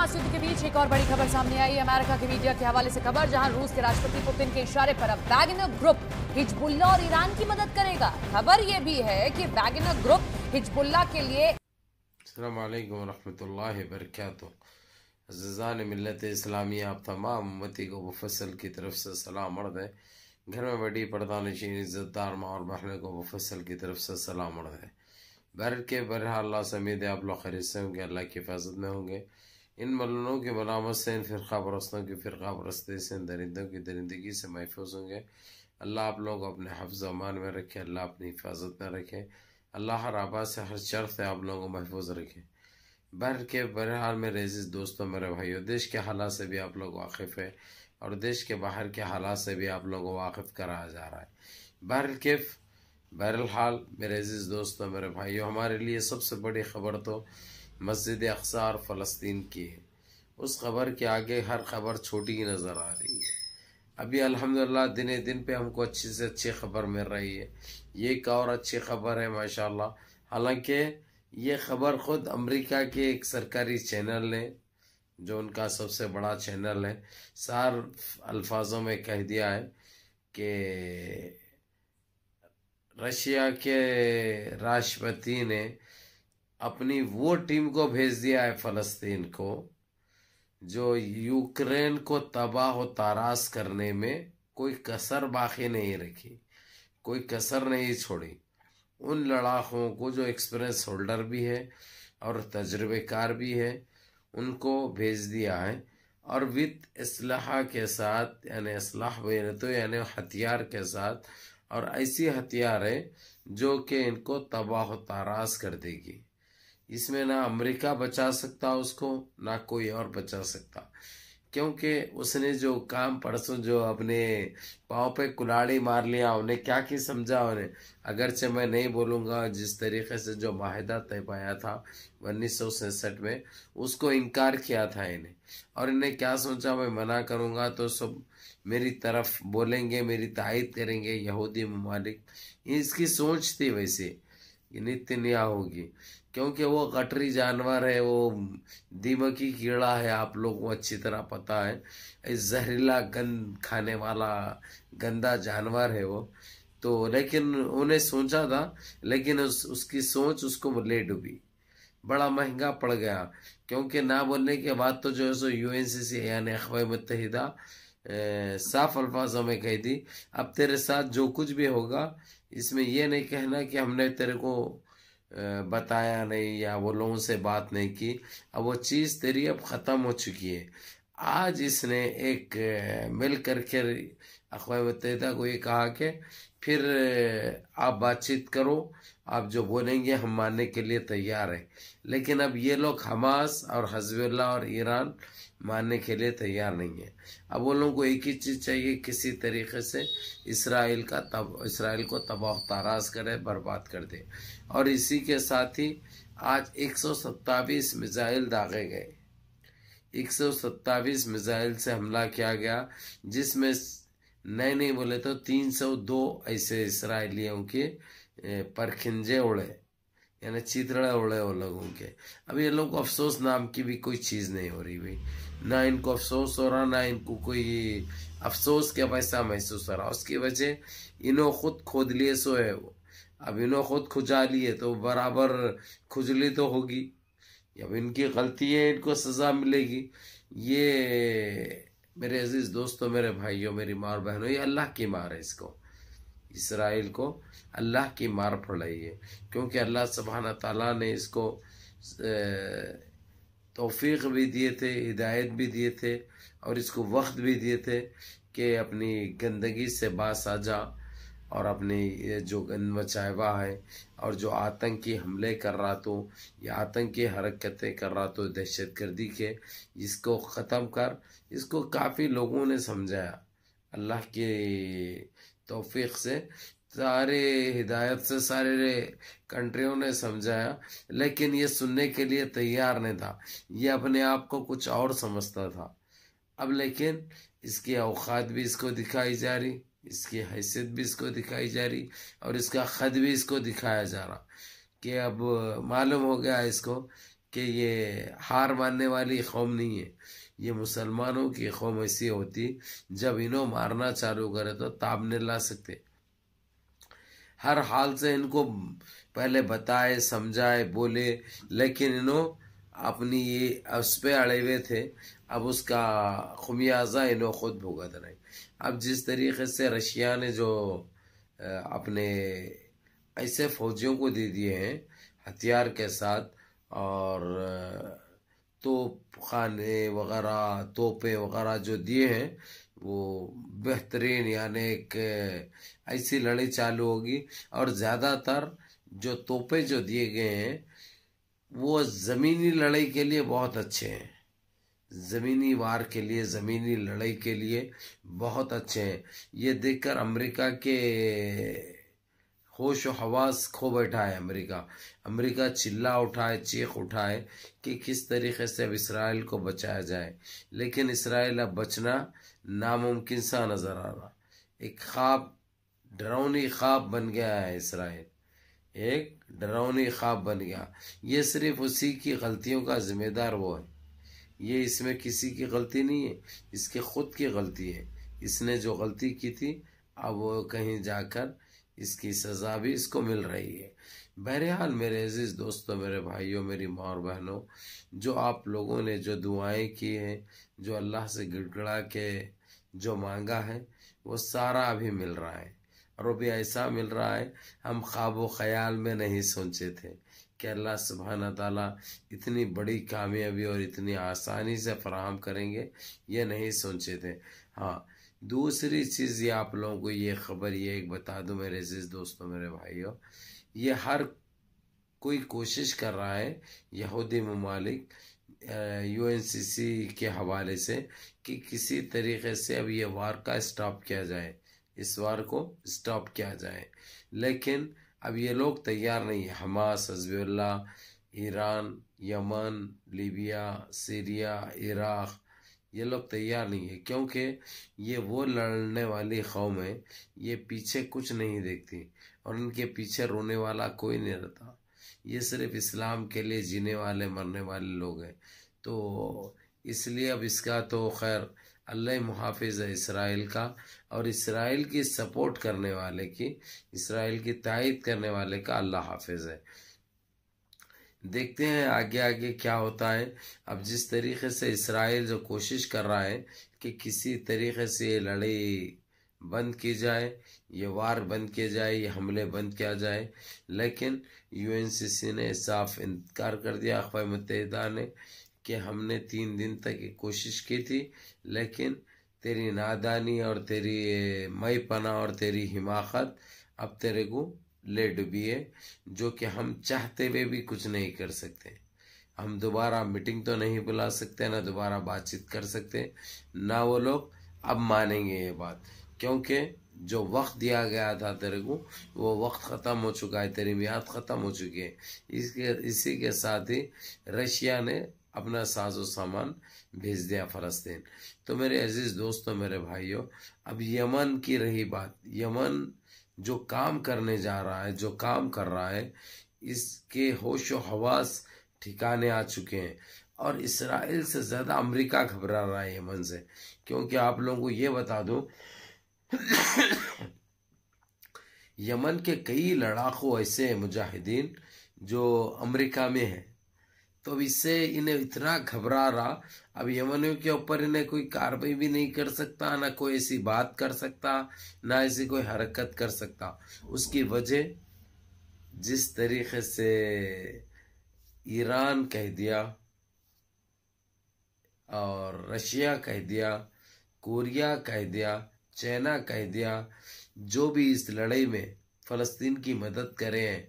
Hamas युद्ध के बीच एक और बड़ी खबर सामने आई अमेरिका के मीडिया के हवाले से खबर जहां रूस के राष्ट्रपति पुतिन के इशारे पर अब वैगनर ग्रुप हिजबुल्ला और ईरान की मदद करेगा खबर यह भी है कि वैगनर ग्रुप हिजबुल्ला के लिए जजान मिलत इस्लामी आप तमाम उम्मती को मुफसल की तरफ से सलाम उड़ दें घर में बड़ी पर्दा नशीन इज़्ज़तदार माँ और बहन को मुफसल की तरफ से सलाम उड़ दें बर के बरह अल्लाह समीद आप लोग खरीद से होंगे अल्लाह की हिफाजत में होंगे इन मलनों के मलामत से इन फ़िरका परस्तों की फिर परस्ती से इन दरिंदों की दरिंदगी से महफूज होंगे अल्लाह आप को अपने हफ्ज़ अमान में रखे अल्लाह अपनी हिफाजत में रखे अल्लाह हर आबाद से हर शर्त से आप लोगों को महफूज रखे बहर के बहरहाल मेरे अजीज़ दोस्तों मेरे भाई देश के हालात से भी आप लोग वाकिफ़ है और देश के बाहर के हालात से भी आप लोगों को वाकिफ़ कराया जा रहा है बहर के बहरहाल मेरे अजीज़ दोस्तों मेरे भाइयों हमारे लिए सबसे बड़ी खबर तो मस्जिद अक्सार फ़लस्तीन की है उस खबर के आगे हर खबर छोटी ही नज़र आ रही है अभी अल्हम्दुलिल्लाह दिन दिन पे हमको अच्छी से अच्छी खबर मिल रही है ये एक और अच्छी खबर है माशाल्लाह हालांकि ये खबर खुद अमेरिका के एक सरकारी चैनल ने जो उनका सबसे बड़ा चैनल है सार अल्फाजों में कह दिया है कि रशिया के राष्ट्रपति ने अपनी वो टीम को भेज दिया है फलस्तीन को जो यूक्रेन को तबाह और ताराश करने में कोई कसर बाकी नहीं रखी कोई कसर नहीं छोड़ी उन लड़ाकों को जो एक्सपीरियंस होल्डर भी है और तजर्बेकार भी है उनको भेज दिया है और विद असलाह के साथ यानी इसलाह बहन तो यानी हथियार के साथ और ऐसी हथियार है जो कि इनको तबाह ताराश कर देगी इसमें ना अमेरिका बचा सकता उसको ना कोई और बचा सकता क्योंकि उसने जो काम परसों जो अपने पाँव पे कुलाड़ी मार लिया उन्हें क्या की समझा उन्हें अगरचे मैं नहीं बोलूँगा जिस तरीके से जो माहिदा तय पाया था उन्नीस में उसको इनकार किया था इन्हें और इन्हें क्या सोचा मैं मना करूँगा तो सब मेरी तरफ बोलेंगे मेरी तायद करेंगे यहूदी ममालिक इसकी सोच थी वैसे नित्य न्याय होगी क्योंकि वो गटरी जानवर है वो दीमकी कीड़ा है आप लोग को अच्छी तरह पता है इस जहरीला गंद खाने वाला गंदा जानवर है वो तो लेकिन उन्हें सोचा था लेकिन उस उसकी सोच उसको ले डूबी बड़ा महंगा पड़ गया क्योंकि ना बोलने के बाद तो जो है सो यू एन सी सी यानी अकवा मुतहदा साफ अल्फाजों में कह दी अब तेरे साथ जो कुछ भी होगा इसमें यह नहीं कहना कि हमने तेरे को बताया नहीं या वो लोगों से बात नहीं की अब वो चीज़ तेरी अब ख़त्म हो चुकी है आज इसने एक मिल करके अखबार मतदा को ये कहा कि फिर आप बातचीत करो आप जो बोलेंगे हम मानने के लिए तैयार हैं लेकिन अब ये लोग हमास और हजबुल्ला और ईरान मानने के लिए तैयार नहीं है अब उन लोगों को एक ही चीज़ चाहिए किसी तरीके से इसराइल का तब इसराइल को तबाह ताराज करे बर्बाद कर दे और इसी के साथ ही आज एक सौ मिज़ाइल दागे गए एक सौ सत्ताईस मिज़ाइल से हमला किया गया जिसमें नए नहीं बोले तो तीन सौ दो ऐसे इसराइलियों के परखिंजे उड़े यानी चितड़ा उड़े हो लोगों के अब ये लोग को अफसोस नाम की भी कोई चीज़ नहीं हो रही भाई ना इनको अफसोस हो रहा ना इनको कोई अफसोस के पैसा महसूस हो रहा उसकी वजह इन्हों खुद खोद लिए सो है वो अब इन्हों खुद खुजा लिए तो बराबर खुजली तो होगी अब इनकी गलती है इनको सज़ा मिलेगी ये मेरे अजीज़ दोस्तों मेरे भाइयों मेरी माँ और बहनों ये अल्लाह की मार है इसको इसराइल को अल्लाह की मार है क्योंकि अल्लाह सुबहाना तला ने इसको तोफ़ी भी दिए थे हिदायत भी दिए थे और इसको वक्त भी दिए थे कि अपनी गंदगी से बास आ जा और अपने ये जो गन मचावा है और जो आतंकी हमले कर रहा तो या आतंकी हरकतें कर रहा तो दहशत गर्दी के इसको ख़त्म कर इसको काफ़ी लोगों ने समझाया अल्लाह के तोफ़ी से सारे हिदायत से सारे कंट्रियों ने समझाया लेकिन ये सुनने के लिए तैयार नहीं था ये अपने आप को कुछ और समझता था अब लेकिन इसकी अवकात भी इसको दिखाई जा रही इसकी हैसियत भी इसको दिखाई जा रही और इसका ख़द भी इसको दिखाया जा रहा कि अब मालूम हो गया इसको कि ये हार मानने वाली कौम नहीं है ये मुसलमानों की कौम ऐसी होती जब इन्हों मारना चालू करे तो ताब ला सकते हर हाल से इनको पहले बताए समझाए बोले लेकिन इन्हों अपनी ये उस पर अड़े हुए थे अब उसका खुमियाजा इन्हों खुद भुगत रहे अब जिस तरीके से रशिया ने जो अपने ऐसे फौजियों को दे दिए हैं हथियार के साथ और तो खाने वगैरह तोपे वगैरह जो दिए हैं वो बेहतरीन यानी एक ऐसी लड़ाई चालू होगी और ज़्यादातर जो तोपे जो दिए गए हैं वो ज़मीनी लड़ाई के लिए बहुत अच्छे हैं ज़मीनी वार के लिए ज़मीनी लड़ाई के लिए बहुत अच्छे हैं ये देखकर अमेरिका के होश हवास खो बैठा है अमेरिका अमेरिका चिल्ला उठाए चीख उठाए कि किस तरीके से अब इसराइल को बचाया जाए लेकिन इसराइल अब बचना नामुमकिन सा नज़र आ रहा एक ख्वाब डरावनी ख्वाब बन गया है इसराइल एक डरावनी ख्वाब बन गया ये सिर्फ उसी की गलतियों का जिम्मेदार वो है ये इसमें किसी की गलती नहीं है इसके खुद की गलती है इसने जो गलती की थी अब वो कहीं जाकर इसकी सज़ा भी इसको मिल रही है बहरहाल मेरे अजीज़ दोस्तों मेरे भाइयों मेरी माँ और बहनों जो आप लोगों ने जो दुआएं की हैं जो अल्लाह से गिड़गड़ा के जो मांगा है वो सारा अभी मिल रहा है और वो भी ऐसा मिल रहा है हम ख्वाब व ख्याल में नहीं सोचे थे कि अल्लाह सुबहाना ताला इतनी बड़ी कामयाबी और इतनी आसानी से फराहम करेंगे ये नहीं सोचे थे हाँ दूसरी चीज़ ये आप लोगों को ये खबर ये एक बता दूँ मेरे जिस दोस्तों मेरे भाइयों ये हर कोई कोशिश कर रहा है यहूदी ममालिक यू एन सी सी के हवाले से कि किसी तरीके से अब ये वार का स्टॉप किया जाए इस वार को स्टॉप किया जाए लेकिन अब ये लोग तैयार नहीं है Hamas Hezbollah Iran Yemen Libya Syria Iraq ये लोग तैयार नहीं है क्योंकि ये वो लड़ने वाली कौम है ये पीछे कुछ नहीं देखती और इनके पीछे रोने वाला कोई नहीं रहता ये सिर्फ इस्लाम के लिए जीने वाले मरने वाले लोग हैं तो इसलिए अब इसका तो खैर अल्लाह मुहाफ़ है इसराइल का और इसराइल की सपोर्ट करने वाले की इसराइल की तायद करने वाले का अल्लाह हाफिज़ है देखते हैं आगे आगे क्या होता है अब जिस तरीके से इसराइल जो कोशिश कर रहा है कि किसी तरीके से ये लड़ाई बंद की जाए ये वार बंद किए जाए ये हमले बंद किया जाए लेकिन यूएनसीसी ने साफ इनकार कर दिया अकवा मुतहदा ने कि हमने तीन दिन तक ये कोशिश की थी लेकिन तेरी नादानी और तेरी मई पना और तेरी हिमाकत अब तेरे को ले डूबिए जो कि हम चाहते हुए भी कुछ नहीं कर सकते हम दोबारा मीटिंग तो नहीं बुला सकते ना दोबारा बातचीत कर सकते ना वो लोग अब मानेंगे ये बात क्योंकि जो वक्त दिया गया था तेरे को वो वक्त ख़त्म हो चुका है तेरी मियाद ख़त्म हो चुकी है इसके इसी के साथ ही रशिया ने अपना साजो सामान भेज दिया फ़लस्तीन तो मेरे अजीज़ दोस्तों मेरे भाइयों अब यमन की रही बात यमन जो काम करने जा रहा है जो काम कर रहा है इसके होश हवास ठिकाने आ चुके हैं और इसराइल से ज़्यादा अमेरिका घबरा रहा है यमन से क्योंकि आप लोगों को ये बता दूँ यमन के कई लड़ाकू ऐसे मुजाहिदीन जो अमेरिका में हैं तो इससे इन्हें इतना घबरा रहा अब यमनियों के ऊपर इन्हें कोई कार्रवाई भी नहीं कर सकता ना कोई ऐसी बात कर सकता ना ऐसी कोई हरकत कर सकता उसकी वजह जिस तरीके से ईरान कह दिया और रशिया कह दिया कोरिया कह दिया चाइना कह दिया जो भी इस लड़ाई में फलस्तीन की मदद करें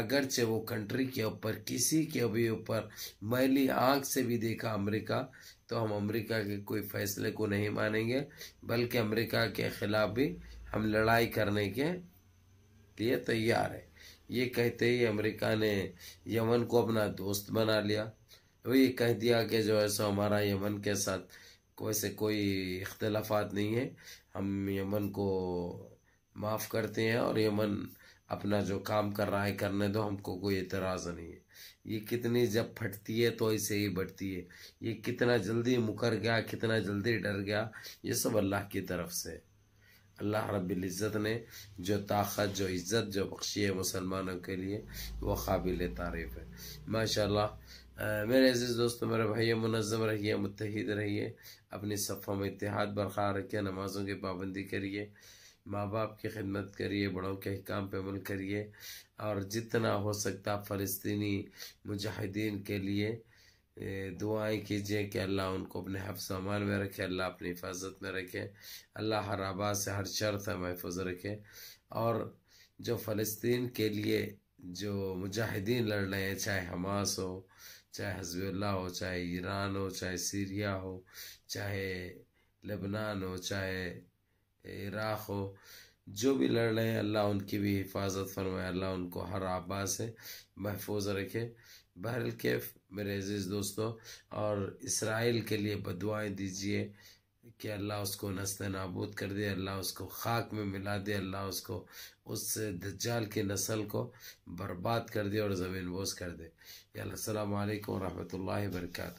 अगरचे वो कंट्री के ऊपर किसी के भी ऊपर मैली आंख से भी देखा अमेरिका तो हम अमेरिका के कोई फैसले को नहीं मानेंगे बल्कि अमेरिका के खिलाफ भी हम लड़ाई करने के लिए तैयार है ये कहते ही अमेरिका ने यमन को अपना दोस्त बना लिया वो ये कह दिया कि जो है सो हमारा यमन के साथ वैसे कोई इख्तलाफात नहीं है हम यमन को माफ़ करते हैं और यमन अपना जो काम कर रहा है करने दो हमको कोई एतराज़ नहीं है ये कितनी जब फटती है तो ऐसे ही बढ़ती है ये कितना जल्दी मुकर गया कितना जल्दी डर गया ये सब अल्लाह की तरफ से अल्लाह रब्ज़त ने जो ताकत जो इज़्ज़त जो बख्शी है मुसलमानों के लिए वो काबिल तारीफ़ है माशा मेरे अजीज़ दोस्तों मेरे भाइयों मुनज़म रहिए मुतहद रहिए अपनी सफ़ों में इतिहाद बरकरार रखिए नमाज़ों की पाबंदी करिए माँ बाप की खिदमत करिए बड़ों के काम पे अमल करिए और जितना हो सकता फ़लस्तनी मुजाहिदीन के लिए दुआएं कीजिए कि अल्लाह उनको अपने हफ्स अमान में रखे अल्लाह अपनी हिफाजत में रखे अल्लाह हर आबाद से हर शर्त है महफूज रखे और जो फ़लस्तीन के लिए जो मुजाहिदीन लड़ रहे हैं चाहे हमास हो चाहे हजबल्ला हो चाहे ईरान हो चाहे सीरिया हो चाहे लेबनान हो चाहे इराक़ हो जो भी लड़ रहे हैं अल्लाह उनकी भी हिफाजत फरमाए अल्लाह उनको हर आबा से महफूज रखे बहर के मेरे अज़ीज़ दोस्तों और इसराइल के लिए बदवाएँ दीजिए कि अल्लाह उसको नस्त नाबूद कर दे अल्लाह उसको खाक में मिला दे अल्लाह उसको उस दज्जाल की नस्ल को बर्बाद कर दे और ज़मीन बोस कर दे अल्लाम वरहमल वर्का